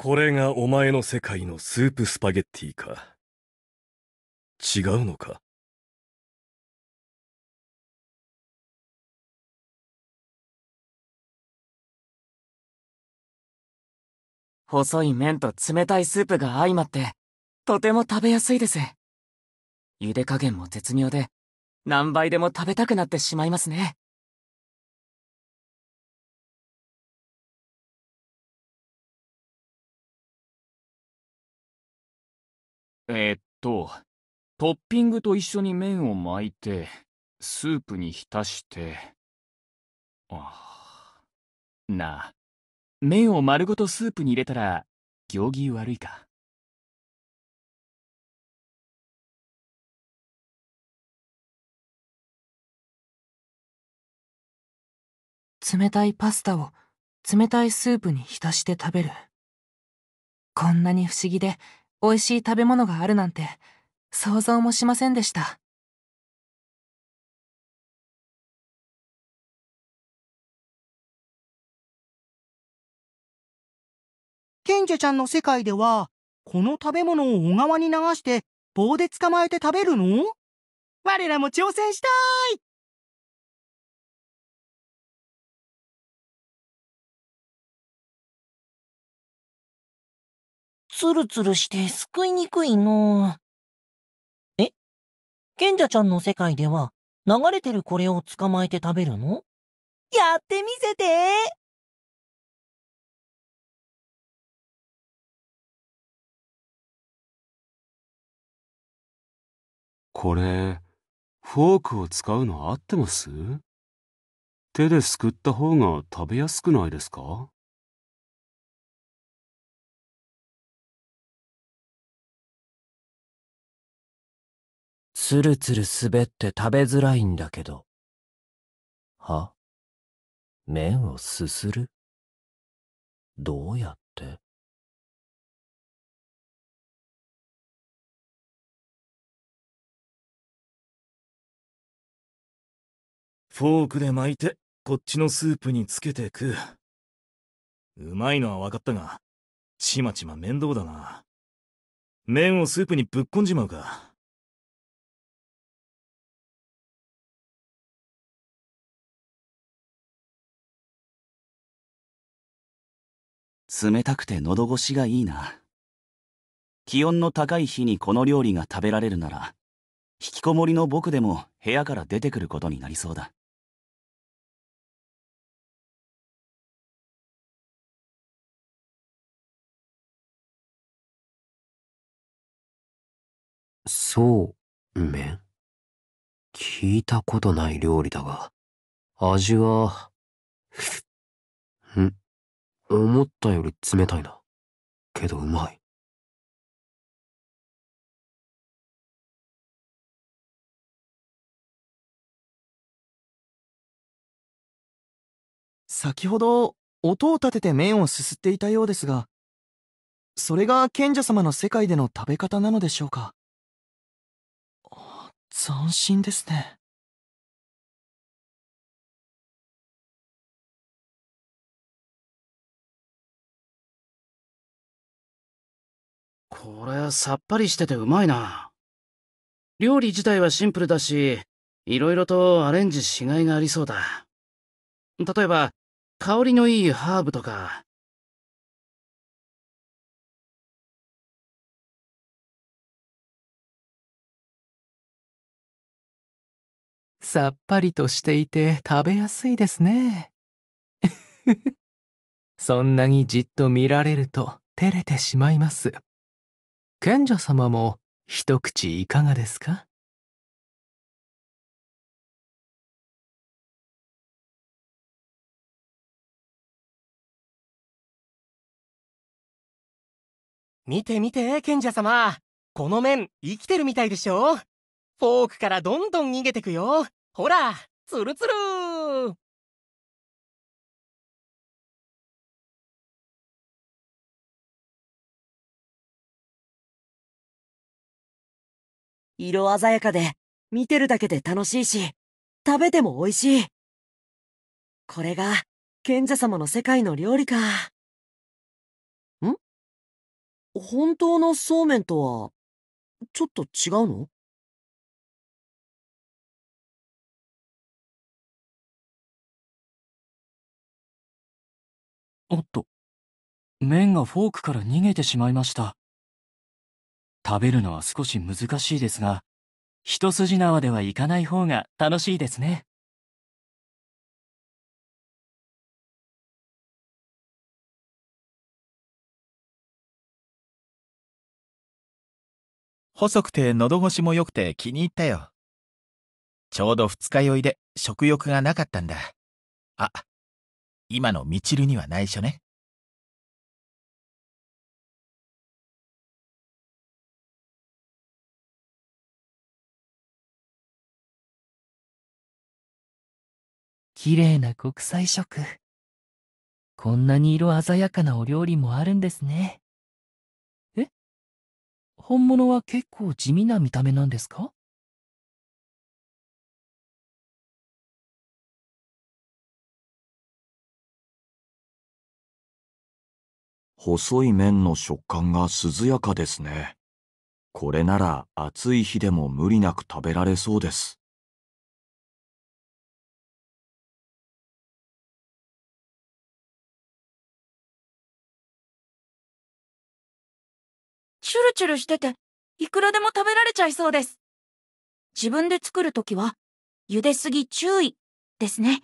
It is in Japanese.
これがお前の世界のスープスパゲッティか。違うのか細い麺と冷たいスープが相まって、とても食べやすいです。茹で加減も絶妙で、何倍でも食べたくなってしまいますね。えっと、トッピングと一緒に麺を巻いて、スープに浸して。ああ。なあ、麺を丸ごとスープに入れたら、行儀悪いか。冷たいパスタを冷たいスープに浸して食べる。こんなに不思議で美味しい食べ物があるなんて想像もしませんでした。賢者ちゃんの世界では、この食べ物を小川に流して棒で捕まえて食べるの我らも挑戦したいツルツルしてすくいにくいの。え賢者ちゃんの世界では流れてるこれを捕まえて食べるのやってみせてこれ、フォークを使うの合ってます手ですくった方が食べやすくないですかつるつる滑って食べづらいんだけど。は麺をすするどうやってフォークで巻いて、こっちのスープにつけて食う。うまいのは分かったが、ちまちま面倒だな。麺をスープにぶっこんじまうか。冷たくて喉越しがいいな。気温の高い日にこの料理が食べられるなら、引きこもりの僕でも部屋から出てくることになりそうだ。そうめん聞いたことない料理だが、味は、思ったより冷たいな。けどうまい。先ほど音を立てて麺をすすっていたようですが、それが賢者様の世界での食べ方なのでしょうか。斬新ですね。これさっぱりしててうまいな料理自体はシンプルだし色々とアレンジしがいがありそうだ例えば香りのいいハーブとかさっぱりとしていて食べやすいですね そんなにじっと見られると照れてしまいます。賢者様も一口いかがですか見て見て賢者様この面生きてるみたいでしょフォークからどんどん逃げてくよほらツルツル色鮮やかで、見てるだけで楽しいし、食べても美味しい。これが、賢者様の世界の料理か。ん本当のそうめんとは、ちょっと違うのおっと、麺がフォークから逃げてしまいました。食べるのは少し難しいですが、一筋縄ではいかない方が楽しいですね。細くて喉越しも良くて気に入ったよ。ちょうど二日酔いで食欲がなかったんだ。あ、今のみちるには内緒ね。綺麗な国際色。こんなに色鮮やかなお料理もあるんですね。え本物は結構地味な見た目なんですか細い麺の食感が涼やかですね。これなら暑い日でも無理なく食べられそうです。チュルチュルしてて、いくらでも食べられちゃいそうです。自分で作るときは、茹ですぎ注意ですね。